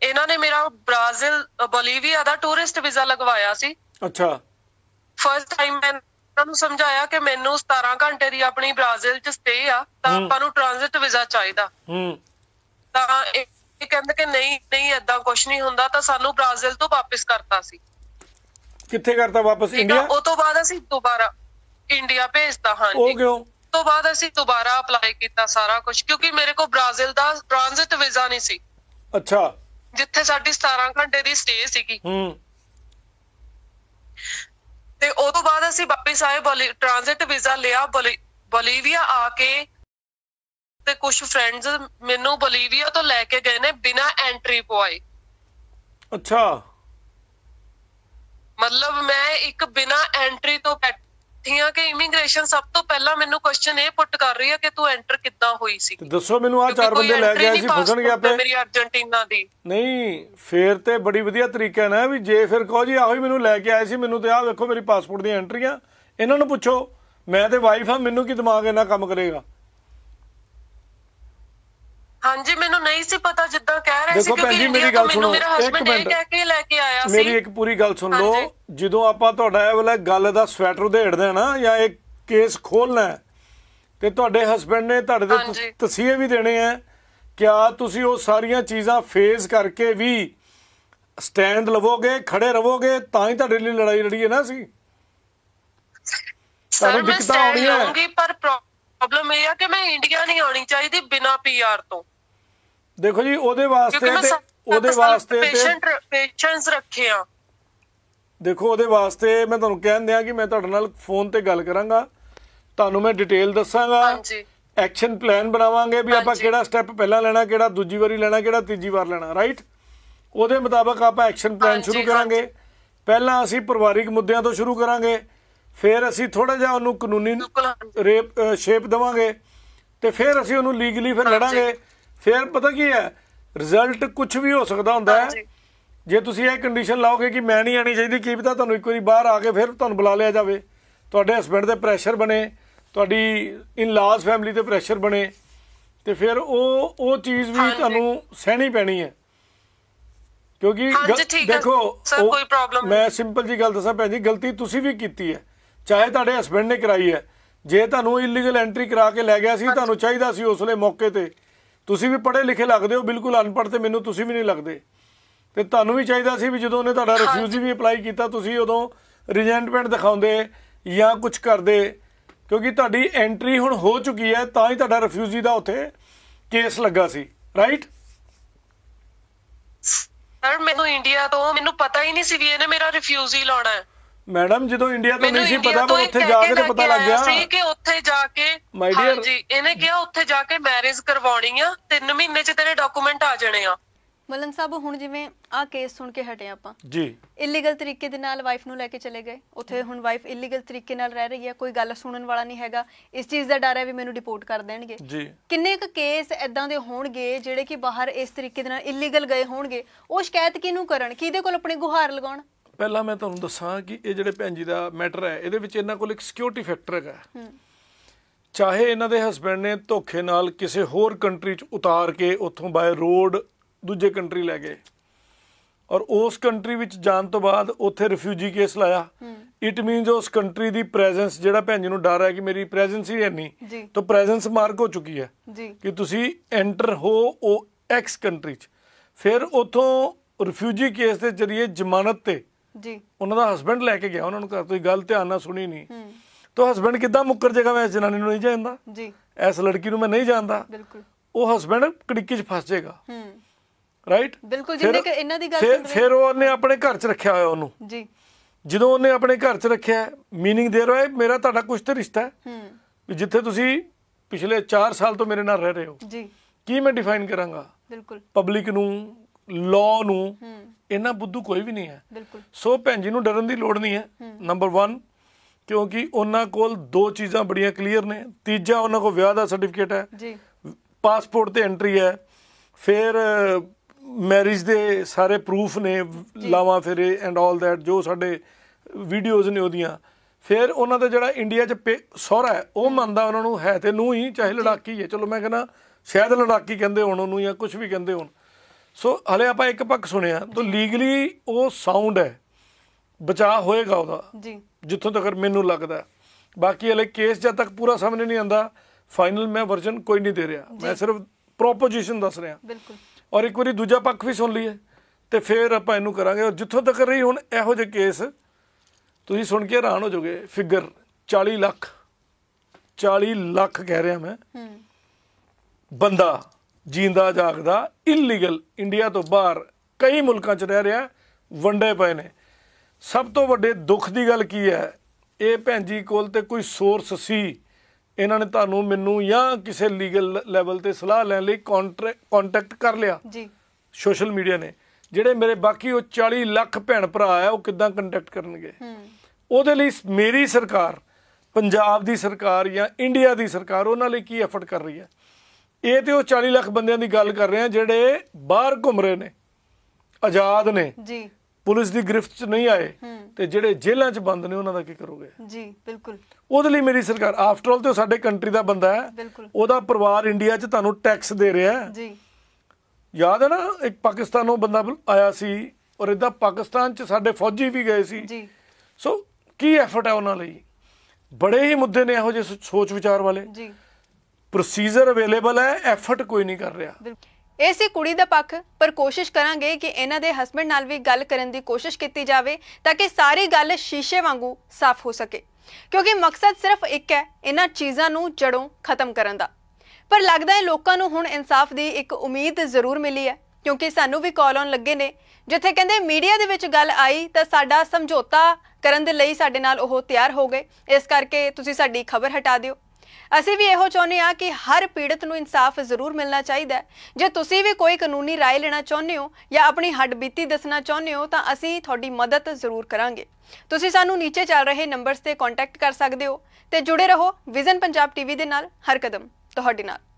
S3: ਇਹਨਾਂ ਨੇ ਮੇਰਾ ਬ੍ਰਾਜ਼ੀਲ ਬੋਲੀਵੀਆ ਦਾ ਟੂਰਿਸਟ ਵੀਜ਼ਾ ਲਗਵਾਇਆ ਸੀ ਅੱਛਾ ਫਰਸਟ ਟਾਈਮ ਮੈਂ ਉਹਨਾਂ ਨੂੰ ਸਮਝਾਇਆ ਕਿ ਮੈਨੂੰ 17 ਘੰਟੇ ਦੀ ਆਪਣੀ ਬ੍ਰਾਜ਼ੀਲ 'ਚ ਸਟੇ ਆ ਤਾਂ ਆਪਾਂ ਨੂੰ ਟ੍ਰਾਂਜ਼ਿਟ ਵੀਜ਼ਾ ਚਾਹੀਦਾ ਹੂੰ ਤਾਂ ਇਹ ਕਹਿੰਦੇ ਕਿ ਨਹੀਂ ਨਹੀਂ ਐਦਾਂ ਕੁਝ ਨਹੀਂ ਹੁੰਦਾ ਤਾਂ ਸਾਨੂੰ ਬ੍ਰਾਜ਼ੀਲ ਤੋਂ ਵਾਪਸ ਕਰਤਾ ਸੀ
S2: ਕਿੱਥੇ ਕਰਤਾ ਵਾਪਸ ਇੰਡੀਆ ਉਹ
S3: ਤੋਂ ਬਾਅਦ ਅਸੀਂ ਦੁਬਾਰਾ ਇੰਡੀਆ ਭੇਜਤਾ ਹਾਂਜੀ ਉਹ ਕਿਉਂ ਤੋਂ ਬਾਅਦ ਅਸੀਂ ਦੁਬਾਰਾ ਅਪਲਾਈ ਕੀਤਾ ਸਾਰਾ ਕੁਝ ਕਿਉਂਕਿ ਮੇਰੇ ਕੋਲ ਬ੍ਰਾਜ਼ੀਲ ਦਾ ਟ੍ਰਾਂਜ਼ਿਟ ਵੀਜ਼ਾ ਨਹੀਂ ਸੀ ਅੱਛਾ ਜਿੱਥੇ ਸਾਡੀ 17 ਘੰਟੇ ਦੀ ਸਟੇ ਸੀਗੀ ਹੂੰ ਤੇ ਉਸ ਤੋਂ ਬਾਅਦ ਅਸੀਂ ਵਾਪਸ ਆਏ ਟ੍ਰਾਂਜ਼ਿਟ ਵੀਜ਼ਾ ਲਿਆ ਬੋਲੀਵੀਆ ਆ ਕੇ ਤੇ ਕੁਝ ਫਰੈਂਡਸ ਮੈਨੂੰ ਬੋਲੀਵੀਆ ਤੋਂ ਲੈ ਕੇ ਗਏ ਨੇ ਬਿਨਾ ਐਂਟਰੀ ਪੁਆਏ ਅੱਛਾ ਮਤਲਬ ਮੈਂ ਇੱਕ ਬਿਨਾ ਐਂਟਰੀ ਤੋਂ ਬੈਠੀ ਆ ਕਿ ਇਮੀਗ੍ਰੇਸ਼ਨ ਸਭ
S2: ਤੋਂ ਪਹਿਲਾਂ ਮੈਨੂੰ ਕੁਐਸਚਨ ਇਹ ਪੁੱਟ ਕਰ ਰਹੀ ਆ ਕਿ ਤੂੰ ਐਂਟਰ ਕਿੱਦਾਂ ਹੋਈ ਸੀ ਦੱਸੋ ਮੈਨੂੰ ਆ ਚਾਰ ਬੰਦੇ ਲੈ ਗਿਆ ਸੀ ਫਸਣ ਗਿਆ ਪੇ ਮੇਰੀ ਅਰਜੈਂਟੀਨਾ ਦੀ ਨਹੀਂ ਫੇਰ ਤੇ ਬੜੀ ਵਧੀਆ ਤਰੀਕਾ ਨਾ ਵੀ ਜੇ ਫਿਰ ਕਹੋ ਜੀ ਆਹੋ ਹੀ ਮੈਨੂੰ ਲੈ ਕੇ ਆਏ ਸੀ ਮੈਨੂੰ ਤੇ ਆਹ ਵੇਖੋ ਮੇਰੀ ਪਾਸਪੋਰਟ ਦੀਆਂ ਐਂਟਰੀਆਂ ਇਹਨਾਂ ਨੂੰ ਪੁੱਛੋ ਮੈਂ ਤੇ ਵਾਈਫ ਆ ਮੈਨੂੰ ਕੀ ਦਿਮਾਗ ਇਹਨਾਂ ਕੰਮ ਕਰੇਗਾ
S3: ਹਾਂਜੀ ਮੈਨੂੰ ਨਹੀਂ ਸੀ ਪਤਾ ਦੇਖੋ ਭੈਣ ਜੀ ਮੇਰੀ ਗੱਲ ਸੁਣੋ ਇੱਕ ਮਿੰਟ ਮੇਰੀ ਇੱਕ ਪੂਰੀ ਗੱਲ ਸੁਣ ਲਓ
S2: ਜਦੋਂ ਆਪਾਂ ਤੁਹਾਡਾ ਇਹ ਵਾਲਾ ਗੱਲ ਦਾ ਸਵੈਟਰ ਉਧੇੜ ਦੇਣਾ ਜਾਂ ਇੱਕ ਕੇਸ ਖੋਲਣਾ ਤੇ ਤੁਹਾਡੇ ਹਸਬੰਡ ਨੇ ਤੁਹਾਡੇ ਦੇ ਤਸੀਹੇ ਵੀ ਦੇਣੇ ਆ ਕਿਆ ਤੁਸੀਂ ਉਹ ਸਾਰੀਆਂ ਚੀਜ਼ਾਂ ਫੇਸ ਕਰਕੇ ਵੀ ਸਟੈਂਡ ਲਵੋਗੇ ਖੜੇ ਰਵੋਗੇ ਤਾਂ ਹੀ ਤੁਹਾਡੇ ਲਈ ਲੜਾਈ ਲੜੀ ਹੈ ਨਾ ਸੀ ਸਾਨੂੰ ਦਿੱਕਤਾਂ ਆਉਣੀਆਂ
S3: ਪਰ ਪ੍ਰੋਬਲਮ ਇਹ ਆ ਕਿ ਮੈਂ ਇੰਡੀਆ ਨਹੀਂ ਆਉਣੀ ਚਾਹੀਦੀ ਬਿਨਾ ਪੀਆਰ ਤੋਂ
S2: ਦੇਖੋ ਜੀ ਉਹਦੇ ਵਾਸਤੇ ਤੇ ਉਹਦੇ ਵਾਸਤੇ ਤੇ ਪੇਸ਼ੈਂਟ
S3: ਪੇਸ਼ੈਂਟਸ ਰੱਖੇ ਆ
S2: ਦੇਖੋ ਉਹਦੇ ਵਾਸਤੇ ਮੈਂ ਤੁਹਾਨੂੰ ਕਹਿਣ ਦਿਆਂ ਕਿ ਮੈਂ ਤੁਹਾਡੇ ਨਾਲ ਫੋਨ ਤੇ ਗੱਲ ਕਰਾਂਗਾ ਤੁਹਾਨੂੰ ਮੈਂ ਡਿਟੇਲ ਦੱਸਾਂਗਾ ਹਾਂਜੀ ਐਕਸ਼ਨ ਪਲਾਨ ਬਣਾਵਾਂਗੇ ਵੀ ਆਪਾਂ ਕਿਹੜਾ ਸਟੈਪ ਪਹਿਲਾਂ ਲੈਣਾ ਕਿਹੜਾ ਦੂਜੀ ਵਾਰੀ ਲੈਣਾ ਕਿਹੜਾ ਤੀਜੀ ਵਾਰ ਲੈਣਾ ਰਾਈਟ ਉਹਦੇ ਮੁਤਾਬਕ ਆਪਾਂ ਐਕਸ਼ਨ ਪਲਾਨ ਸ਼ੁਰੂ ਕਰਾਂਗੇ ਪਹਿਲਾਂ ਅਸੀਂ ਪਰਿਵਾਰਿਕ ਮੁੱਦਿਆਂ ਤੋਂ ਸ਼ੁਰੂ ਕਰਾਂਗੇ ਫਿਰ ਅਸੀਂ ਥੋੜਾ ਜਿਹਾ ਉਹਨੂੰ ਕਾਨੂੰਨੀ ਰੇਪ ਸ਼ੇਪ ਦੇਵਾਂਗੇ ਤੇ ਫਿਰ ਅਸੀਂ ਉਹਨੂੰ ਲੀਗਲੀ ਫਿਰ ਲੜਾਂਗੇ ਫਿਰ ਪਤਾ ਕੀ ਹੈ ਰਿਜ਼ਲਟ ਕੁਝ ਵੀ ਹੋ ਸਕਦਾ ਹੁੰਦਾ ਹੈ ਜੇ ਤੁਸੀਂ ਇਹ ਕੰਡੀਸ਼ਨ ਲਾਓਗੇ ਕਿ ਮੈਂ ਨਹੀਂ ਆਣੀ ਚਾਹੀਦੀ ਕੀ ਪਤਾ ਤੁਹਾਨੂੰ ਇੱਕ ਵਾਰੀ ਬਾਹਰ ਆ ਕੇ ਫਿਰ ਤੁਹਾਨੂੰ ਬੁਲਾ ਲਿਆ ਜਾਵੇ ਤੁਹਾਡੇ ਹਸਬੰਡ ਦੇ ਪ੍ਰੈਸ਼ਰ ਬਣੇ ਤੁਹਾਡੀ ਇਨ ਲਾਸ ਫੈਮਿਲੀ ਤੇ ਪ੍ਰੈਸ਼ਰ ਬਣੇ ਤੇ ਫਿਰ ਉਹ ਉਹ ਚੀਜ਼ ਵੀ ਤੁਹਾਨੂੰ ਸਹਿਣੀ ਪੈਣੀ ਹੈ ਕਿਉਂਕਿ ਦੇਖੋ ਕੋਈ ਪ੍ਰੋਬਲਮ ਮੈਂ ਸਿੰਪਲ ਜੀ ਗੱਲ ਦੱਸਾਂ ਭੈਣ ਜੀ ਗਲਤੀ ਤੁਸੀਂ ਵੀ ਕੀਤੀ ਹੈ ਚਾਹੇ ਤੁਹਾਡੇ ਹਸਬੰਡ ਨੇ ਕਰਾਈ ਹੈ ਜੇ ਤੁਹਾਨੂੰ ਇਲੀਗਲ ਐਂਟਰੀ ਕਰਾ ਕੇ ਲੈ ਗਿਆ ਸੀ ਤੁਹਾਨੂੰ ਚਾਹੀਦਾ ਸੀ ਉਸਲੇ ਮੌਕੇ ਤੇ ਤੁਸੀਂ ਵੀ ਪੜ੍ਹੇ ਲਿਖੇ ਲੱਗਦੇ ਹੋ ਬਿਲਕੁਲ ਅਨਪੜ੍ਹ ਤੇ ਮੈਨੂੰ ਤੁਸੀਂ ਵੀ ਨਹੀਂ ਲੱਗਦੇ ਤੇ ਤੁਹਾਨੂੰ ਵੀ ਚਾਹੀਦਾ ਸੀ ਵੀ ਜਦੋਂ ਉਹਨੇ ਤੁਹਾਡਾ ਰਿਫਿਊਜੀ ਵੀ ਅਪਲਾਈ ਕੀਤਾ ਤੁਸੀਂ ਉਦੋਂ ਰਿਜੈਂਟਮੈਂਟ ਦਿਖਾਉਂਦੇ ਜਾਂ ਕੁਝ ਕਰਦੇ ਕਿਉਂਕਿ ਤੁਹਾਡੀ ਐਂਟਰੀ ਹੁਣ ਹੋ ਚੁੱਕੀ ਹੈ ਤਾਂ ਹੀ ਤੁਹਾਡਾ ਰਿਫਿਊਜੀ ਦਾ ਉੱਥੇ ਕੇਸ ਲੱਗਾ ਸੀ ਰਾਈਟ
S3: ਸਰ ਮੈਨੂੰ ਇੰਡੀਆ ਤੋਂ ਮੈਨੂੰ ਪਤਾ ਹੀ ਨਹੀਂ ਸੀ ਵੀ ਇਹਨੇ ਮੇਰਾ ਰਿਫਿਊਜੀ ਲਾਉਣਾ ਹੈ
S2: ਮੈਡਮ ਜਦੋਂ ਇੰਡੀਆ ਤੋਂ ਨਹੀਂ ਸੀ ਪਤਾ ਪਰ ਉੱਥੇ ਜਾ ਕੇ ਤਾਂ ਪਤਾ ਲੱਗ ਗਿਆ ਸੀ ਕਿ ਉੱਥੇ ਜਾ ਕੇ ਮਾਈ ਡੀਅਰ ਹਾਂਜੀ ਇਹਨੇ ਕਿਹਾ ਉੱਥੇ ਜਾ ਕੇ ਮੈਰਿਜ ਕਰਵਾਉਣੀ ਆ
S1: 3 ਮਹੀਨੇ ਚ ਤੇਰੇ ਡਾਕੂਮੈਂਟ ਆ ਜਾਣੇ ਆ ਮਲਨ ਸਾਹਿਬ ਹੁਣ ਜਿਵੇਂ ਆ ਕੇਸ ਸੁਣ ਕੇ ਹਟੇ ਆਪਾਂ ਜੀ ਇਲੀਗਲ ਤਰੀਕੇ ਦੇ ਨਾਲ ਵਾਈਫ ਨੂੰ ਲੈ ਕੇ ਚਲੇ ਗਏ ਉੱਥੇ ਹੁਣ ਵਾਈਫ ਇਲੀਗਲ ਤਰੀਕੇ ਨਾਲ ਰਹਿ ਰਹੀ ਹੈ ਕੋਈ ਗੱਲ ਸੁਣਨ ਵਾਲਾ ਨਹੀਂ ਹੈਗਾ ਇਸ ਚੀਜ਼ ਦਾ ਡਰ ਹੈ ਵੀ ਮੈਨੂੰ ਡਿਪੋਰਟ ਕਰ ਦੇਣਗੇ ਜੀ ਕਿੰਨੇ ਕੁ ਕੇਸ ਐਦਾਂ ਦੇ ਹੋਣਗੇ ਜਿਹੜੇ ਕਿ ਬਾਹਰ ਇਸ ਤਰੀਕੇ ਦੇ ਨਾਲ ਇਲੀਗਲ ਗਏ ਹੋਣਗੇ ਉਹ ਸ਼ਿਕਾਇਤ ਕਿਹਨੂੰ ਕਰਨ ਕਿਹਦੇ ਕੋਲ ਆਪਣੇ ਗੁਹਾਰ ਲਗਾਉਣ
S2: ਪਹਿਲਾਂ ਮੈਂ ਤੁਹਾਨੂੰ ਦੱਸਾਂ ਕਿ ਇਹ ਜਿਹੜੇ ਭੈਣ ਜੀ ਦਾ ਮੈਟਰ ਹੈ ਇਹਦੇ ਵਿੱਚ ਇਹਨਾਂ ਕੋਲ ਇੱਕ ਸਿਕਿਉਰਿਟੀ ਫੈਕਟਰ ਹੈਗਾ ਚਾਹੇ ਇਹਨਾਂ ਦੇ ਹਸਬੰਡ ਨੇ ਧੋਖੇ ਨਾਲ ਕਿਸੇ ਹੋਰ ਕੰਟਰੀ 'ਚ ਉਤਾਰ ਕੇ ਉੱਥੋਂ ਬਾਏ ਰੋਡ ਦੂਜੇ ਕੰਟਰੀ ਲੈ ਗਏ ਔਰ ਉਸ ਕੰਟਰੀ ਵਿੱਚ ਜਾਣ ਤੋਂ ਬਾਅਦ ਉੱਥੇ ਰਿਫਿਊਜੀ ਕੇਸ ਲਾਇਆ ਇਟ ਮੀਨਸ ਉਸ ਕੰਟਰੀ ਦੀ ਪ੍ਰੈਜ਼ੈਂਸ ਜਿਹੜਾ ਭੈਣ ਜੀ ਨੂੰ ਡਰ ਹੈ ਕਿ ਮੇਰੀ ਪ੍ਰੈਜ਼ੈਂਸ ਹੀ ਨਹੀਂ ਤਾਂ ਪ੍ਰੈਜ਼ੈਂਸ ਮਾਰਕ ਹੋ ਚੁੱਕੀ ਹੈ ਕਿ ਤੁਸੀਂ ਐਂਟਰ ਹੋ ਉਹ ਐਕਸ ਕੰਟਰੀ 'ਚ ਫਿਰ ਉੱਥੋਂ ਰਿਫਿਊਜੀ ਕੇਸ ਦੇ ਜ਼ਰੀਏ ਜ਼ਮਾਨਤ ਤੇ ਜੀ ਉਹਨਾਂ ਦਾ ਹਸਬੰਡ ਲੈ ਕੇ ਗਿਆ ਉਹਨਾਂ ਨੂੰ ਘਰ ਤੋਂ ਗੱਲ ਧਿਆਨ ਨਾਲ ਸੁਣੀ ਨਹੀਂ ਹੂੰ ਤਾਂ ਹਸਬੰਡ ਕਿੱਦਾਂ ਮੁੱਕਰ ਜਾਏਗਾ ਮੈਂ ਇਸ ਜਨਾਨੀ ਨੂੰ ਨਹੀਂ ਜਾਣਦਾ ਜੀ ਇਸ ਲੜਕੀ ਨੂੰ ਮੈਂ ਨਹੀਂ ਜਾਣਦਾ ਬਿਲਕੁਲ ਉਹ ਹਸਬੰਡ ਕੜਿੱਕੀ 'ਚ ਫਸ ਜਾਏਗਾ ਹੂੰ ਰਾਈਟ ਬਿਲਕੁਲ ਜਿੰਨੇ ਕਿ ਇਹਨਾਂ ਦੀ ਗੱਲ ਫਿਰ ਫਿਰ ਉਹਨੇ ਆਪਣੇ ਘਰ 'ਚ ਰੱਖਿਆ ਹੋਇਆ ਉਹਨੂੰ ਜੀ ਜਦੋਂ ਉਹਨੇ ਆਪਣੇ ਘਰ 'ਚ ਰੱਖਿਆ ਮੀਨਿੰਗ ਦੇ ਰਿਹਾ ਮੇਰਾ ਤੁਹਾਡਾ ਕੁਝ ਤੇ ਰਿਸ਼ਤਾ ਹੈ
S1: ਹੂੰ
S2: ਜਿੱਥੇ ਤੁਸੀਂ ਪਿਛਲੇ 4 ਸਾਲ ਤੋਂ ਮੇਰੇ ਨਾਲ ਰਹਿ ਰਹੇ ਹੋ ਜੀ ਕੀ ਮੈਂ ਡਿਫਾਈਨ ਕਰਾਂਗਾ ਬਿਲਕੁਲ ਪਬਲਿਕ ਨੂੰ ਲਾਅ ਨੂੰ ਹੂੰ ਇੰਨਾ ਬੁੱਧੂ ਕੋਈ ਵੀ ਨਹੀਂ ਹੈ ਬਿਲਕੁਲ ਸੋ ਭੈਣ ਜੀ ਨੂੰ ਡਰਨ ਦੀ ਲੋੜ ਨਹੀਂ ਹੈ ਨੰਬਰ 1 ਕਿਉਂਕਿ ਉਹਨਾਂ ਕੋਲ ਦੋ ਚੀਜ਼ਾਂ ਬੜੀਆਂ ਕਲੀਅਰ ਨੇ ਤੀਜਾ ਉਹਨਾਂ ਕੋਲ ਵਿਆਹ ਦਾ ਸਰਟੀਫਿਕੇਟ ਹੈ ਜੀ ਪਾਸਪੋਰਟ ਤੇ ਐਂਟਰੀ ਹੈ ਫਿਰ ਮੈਰਿਜ ਦੇ ਸਾਰੇ ਪ੍ਰੂਫ ਨੇ ਲਾਵਾ ਫਿਰ ਐਂਡ ਆਲ ਦੈਟ ਜੋ ਸਾਡੇ ਵੀਡੀਓਜ਼ ਨੇ ਉਹਦੀਆਂ ਫਿਰ ਉਹਨਾਂ ਦਾ ਜਿਹੜਾ ਇੰਡੀਆ 'ਚ ਸਹਰਾ ਹੈ ਉਹ ਮੰਨਦਾ ਉਹਨਾਂ ਨੂੰ ਹੈ ਤੇ ਨੂੰ ਹੀ ਚਾਹੇ ਲੜਾਕੀ ਹੈ ਚਲੋ ਮੈਂ ਕਹਿੰਦਾ ਸ਼ਾਇਦ ਲੜਾਕੀ ਕਹਿੰਦੇ ਹੋਣ ਉਹਨੂੰ ਜਾਂ ਕੁਝ ਵੀ ਕਹਿੰਦੇ ਹੋਣ ਸੋ ਹਲੇ ਆਪਾਂ ਇੱਕ ਪੱਖ ਸੁਣਿਆ ਤਾਂ ਲੀਗਲੀ ਉਹ ਸਾਊਂਡ ਹੈ ਬਚਾ ਹੋਏਗਾ ਉਹਦਾ ਜੀ ਜਿੱਥੋਂ ਤੱਕ ਮੈਨੂੰ ਲੱਗਦਾ ਬਾਕੀ ਹਲੇ ਕੇਸ ਜਦ ਤੱਕ ਪੂਰਾ ਸਾਹਮਣੇ ਨਹੀਂ ਆਂਦਾ ਫਾਈਨਲ ਮੈਂ ਵਰਜਨ ਕੋਈ ਨਹੀਂ ਦੇ ਰਿਹਾ ਮੈਂ ਸਿਰਫ ਪ੍ਰੋਪੋਜੀਸ਼ਨ ਦੱਸ ਰਿਹਾ ਬਿਲਕੁਲ ਔਰ ਇੱਕ ਵਾਰੀ ਦੂਜਾ ਪੱਖ ਵੀ ਸੁਣ ਲਈਏ ਤੇ ਫਿਰ ਆਪਾਂ ਇਹਨੂੰ ਕਰਾਂਗੇ ਔਰ ਜਿੱਥੋਂ ਤੱਕ ਰਹੀ ਹੁਣ ਇਹੋ ਜਿਹੇ ਕੇਸ ਤੁਸੀਂ ਸੁਣ ਕੇ ਹੈਰਾਨ ਹੋ ਜਾਓਗੇ ਫਿਗਰ 40 ਲੱਖ 40 ਲੱਖ ਕਹਿ ਰਿਹਾ ਮੈਂ ਹੂੰ ਬੰਦਾ ਜੀਂਦਾ ਜਾਗਦਾ ਇਲੀਗਲ ਇੰਡੀਆ ਤੋਂ ਬਾਹਰ ਕਈ ਮੁਲਕਾਂ 'ਚ ਰਹਿ ਰਿਹਾ ਵੰਡੇ ਪਏ ਨੇ ਸਭ ਤੋਂ ਵੱਡੇ ਦੁੱਖ ਦੀ ਗੱਲ ਕੀ ਹੈ ਇਹ ਭੈਣ ਜੀ ਕੋਲ ਤੇ ਕੋਈ ਸੋਰਸ ਸੀ ਇਹਨਾਂ ਨੇ ਤੁਹਾਨੂੰ ਮੈਨੂੰ ਜਾਂ ਕਿਸੇ ਲੀਗਲ ਲੈਵਲ ਤੇ ਸਲਾਹ ਲੈਣ ਲਈ ਕੰਟੈਕਟ ਕਰ ਲਿਆ ਜੀ ਸੋਸ਼ਲ ਮੀਡੀਆ ਨੇ ਜਿਹੜੇ ਮੇਰੇ ਬਾਕੀ ਉਹ 40 ਲੱਖ ਭੈਣ ਭਰਾ ਆ ਉਹ ਕਿਦਾਂ ਕੰਟੈਕਟ ਕਰਨਗੇ ਉਹਦੇ ਲਈ ਮੇਰੀ ਸਰਕਾਰ ਪੰਜਾਬ ਦੀ ਸਰਕਾਰ ਜਾਂ ਇੰਡੀਆ ਦੀ ਸਰਕਾਰ ਉਹਨਾਂ ਲਈ ਕੀ ਐਫਰਟ ਕਰ ਰਹੀ ਹੈ ਇਹ ਤੇ ਉਹ 40 ਲੱਖ ਬੰਦਿਆਂ ਦੀ ਗੱਲ ਕਰ ਰਹੇ ਆ ਜਿਹੜੇ ਬਾਹਰ ਘੁੰਮ ਰਹੇ ਨੇ ਆਜ਼ਾਦ ਨੇ ਜੀ ਪੁਲਿਸ ਦੀ ਗ੍ਰਿਫਤ 'ਚ ਨਹੀਂ ਆਏ ਤੇ ਜਿਹੜੇ ਜੇਲ੍ਹਾਂ 'ਚ ਬੰਦ ਨੇ ਉਹਨਾਂ ਦਾ ਕੀ ਕਰੋਗੇ
S1: ਜੀ ਬਿਲਕੁਲ
S2: ਉਹਦੇ ਲਈ ਮੇਰੀ ਸਰਕਾਰ ਆਫਟਰ ਆਲ ਤੇ ਉਹ ਸਾਡੇ ਕੰਟਰੀ ਦਾ ਬੰਦਾ ਹੈ ਉਹਦਾ ਪਰਿਵਾਰ ਇੰਡੀਆ 'ਚ ਤੁਹਾਨੂੰ ਟੈਕਸ ਦੇ ਰਿਹਾ ਹੈ ਜੀ ਯਾਦ ਹੈ ਨਾ ਇੱਕ ਪਾਕਿਸਤਾਨੋਂ ਬੰਦਾ ਆਇਆ ਸੀ ਔਰ ਇਦਾਂ ਪਾਕਿਸਤਾਨ 'ਚ ਸਾਡੇ ਫੌਜੀ ਵੀ ਗਏ ਸੀ ਜੀ ਸੋ ਕੀ ਐਫਰਟ ਹੈ ਉਹਨਾਂ ਲਈ ਬੜੇ ਹੀ ਮੁੱਦੇ ਨੇ ਇਹੋ ਜਿਹੇ ਸੋਚ ਵਿਚਾਰ ਵਾਲੇ ਜੀ ਪ੍ਰੋਸੀਜਰ ਅਵੇਲੇਬਲ ਹੈ ਐਫਰਟ ਕੋਈ ਨਹੀਂ ਕਰ ਰਿਹਾ
S1: ਐਸੀ ਕੁੜੀ ਦਾ ਪੱਖ ਪਰ ਕੋਸ਼ਿਸ਼ ਕਰਾਂਗੇ ਕਿ ਇਹਨਾਂ ਦੇ ਹਸਬੰਡ ਨਾਲ ਵੀ ਗੱਲ ਕਰਨ ਦੀ ਕੋਸ਼ਿਸ਼ ਕੀਤੀ ਜਾਵੇ ਤਾਂ ਕਿ ਸਾਰੀ ਗੱਲ ਸ਼ੀਸ਼ੇ ਵਾਂਗੂ ਸਾਫ਼ ਹੋ ਸਕੇ ਕਿਉਂਕਿ ਮਕਸਦ ਸਿਰਫ ਇੱਕ ਹੈ ਇਹਨਾਂ ਚੀਜ਼ਾਂ ਨੂੰ ਜੜੋਂ ਖਤਮ ਕਰਨ ਦਾ ਪਰ ਲੱਗਦਾ ਹੈ ਲੋਕਾਂ ਨੂੰ ਹੁਣ ਇਨਸਾਫ ਦੀ ਇੱਕ ਉਮੀਦ ਜ਼ਰੂਰ ਮਿਲੀ ਹੈ ਕਿਉਂਕਿ ਸਾਨੂੰ ਵੀ ਕਾਲ ਆਉਣ ਲੱਗੇ ਨੇ ਜਿੱਥੇ ਕਹਿੰਦੇ ਮੀਡੀਆ ਦੇ ਵਿੱਚ ਗੱਲ ਆਈ ਤਾਂ ਸਾਡਾ ਸਮਝੌਤਾ ਕਰਨ ਦੇ ਲਈ ਸਾਡੇ ਨਾਲ ਉਹ ਤਿਆਰ ਹੋ ਗਏ ਇਸ ਕਰਕੇ ਤੁਸੀਂ ਸਾਡੀ ਖਬਰ ਹਟਾ ਦਿਓ ਅਸੀਂ ਵੀ ਇਹੋ ਚਾਹੁੰਦੇ ਆ ਕਿ ਹਰ ਪੀੜਤ ਨੂੰ ਇਨਸਾਫ ਜ਼ਰੂਰ ਮਿਲਣਾ ਚਾਹੀਦਾ ਹੈ ਜੇ ਤੁਸੀਂ ਵੀ ਕੋਈ ਕਾਨੂੰਨੀ رائے ਲੈਣਾ ਚਾਹੁੰਦੇ ਹੋ ਜਾਂ ਆਪਣੀ ਹੱਡਬੀਤੀ ਦੱਸਣਾ ਚਾਹੁੰਦੇ ਹੋ ਤਾਂ ਅਸੀਂ ਤੁਹਾਡੀ ਮਦਦ ਜ਼ਰੂਰ ਕਰਾਂਗੇ ਤੁਸੀਂ ਸਾਨੂੰ ਨੀਚੇ ਚੱਲ ਰਹੇ ਨੰਬਰਸ ਤੇ ਕੰਟੈਕਟ ਕਰ ਸਕਦੇ ਹੋ ਤੇ ਜੁੜੇ ਰਹੋ ਵਿਜ਼ਨ ਪੰਜਾਬ ਟੀਵੀ ਦੇ ਨਾਲ ਹਰ ਕਦਮ ਤੁਹਾਡੇ ਨਾਲ